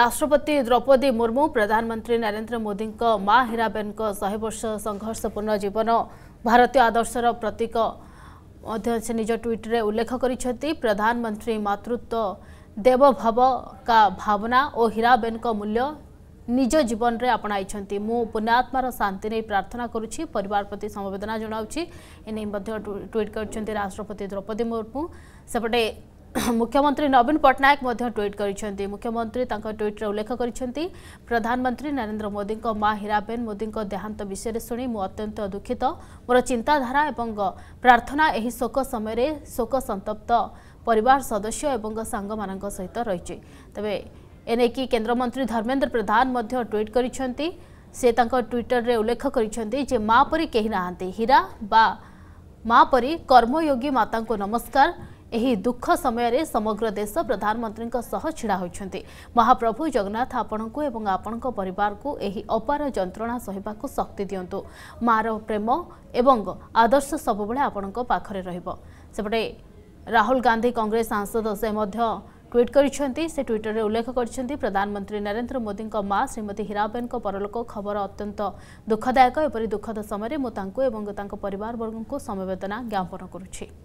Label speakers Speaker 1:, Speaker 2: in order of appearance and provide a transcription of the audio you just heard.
Speaker 1: ରାଷ୍ଟ୍ରପତି ଦ୍ରୌପଦୀ ମୁର୍ମୁ ପ୍ରଧାନମନ୍ତ୍ରୀ ନରେନ୍ଦ୍ର ମୋଦିଙ୍କ ମା ହୀରାବେନଙ୍କ ଶହେ ବର୍ଷ ସଂଘର୍ଷପୂର୍ଣ୍ଣ ଜୀବନ ଭାରତୀୟ ଆଦର୍ଶର ପ୍ରତୀକ ମଧ୍ୟ ସେ ନିଜ ଟ୍ୱିଟ୍ରେ ଉଲ୍ଲେଖ କରିଛନ୍ତି ପ୍ରଧାନମନ୍ତ୍ରୀ ମାତୃତ୍ୱ ଦେବଭାବ କା ଭାବନା ଓ ହୀରାବେନଙ୍କ ମୂଲ୍ୟ ନିଜ ଜୀବନରେ ଆପଣାଇଛନ୍ତି ମୁଁ ପୁଣ୍ୟାତ୍ମାର ଶାନ୍ତି ନେଇ ପ୍ରାର୍ଥନା କରୁଛି ପରିବାର ପ୍ରତି ସମବେଦନା ଜଣାଉଛି ଏନେଇ ମଧ୍ୟ ଟ୍ୱିଟ୍ କରିଛନ୍ତି ରାଷ୍ଟ୍ରପତି ଦ୍ରୌପଦୀ ମୁର୍ମୁ ସେପଟେ मुख्यमंत्री नवीन पट्टनायक मध्य मुख्यमंत्री गरिन्छ ट्वीट रे उल्लेख को मां हीराबेन मोदी को देहांत विषय शु अत्यन्त दुःखित मेरो चिन्ताधारा एवं प्रार्थना एही शोक शोक संतप्त परिवार सदस्य ए को सहित धर्मेंद्र प्रधान ट्विटर रे उल्लेख परी केहि नाँति हीरा बा कर्मयोगी माता नमस्कार ଏହି ଦୁଃଖ ସମୟରେ ସମଗ୍ର ଦେଶ ପ୍ରଧାନମନ୍ତ୍ରୀଙ୍କ ସହ ଛିଡ଼ା ହୋଇଛନ୍ତି ମହାପ୍ରଭୁ ଜଗନ୍ନାଥ ଆପଣଙ୍କୁ ଏବଂ ଆପଣଙ୍କ ପରିବାରକୁ ଏହି ଅପାର ଯନ୍ତ୍ରଣା ସହିବାକୁ ଶକ୍ତି ଦିଅନ୍ତୁ ମାଆର ପ୍ରେମ ଏବଂ ଆଦର୍ଶ ସବୁବେଳେ ଆପଣଙ୍କ ପାଖରେ ରହିବ ସେପଟେ ରାହୁଲ ଗାନ୍ଧୀ କଂଗ୍ରେସ ସାଂସଦ ସେ ମଧ୍ୟ ଟ୍ୱିଟ୍ କରିଛନ୍ତି ସେ ଟ୍ୱିଟରରେ ଉଲ୍ଲେଖ କରିଛନ୍ତି ପ୍ରଧାନମନ୍ତ୍ରୀ ନରେନ୍ଦ୍ର ମୋଦିଙ୍କ ମା ଶ୍ରୀମତୀ ହୀରାବେନଙ୍କ ପରଲୋକ ଖବର ଅତ୍ୟନ୍ତ ଦୁଃଖଦାୟକ ଏପରି ଦୁଃଖଦ ସମୟରେ ମୁଁ ତାଙ୍କୁ ଏବଂ ତାଙ୍କ ପରିବାରବର୍ଗଙ୍କୁ ସମବେଦନା ଜ୍ଞାପନ କରୁଛି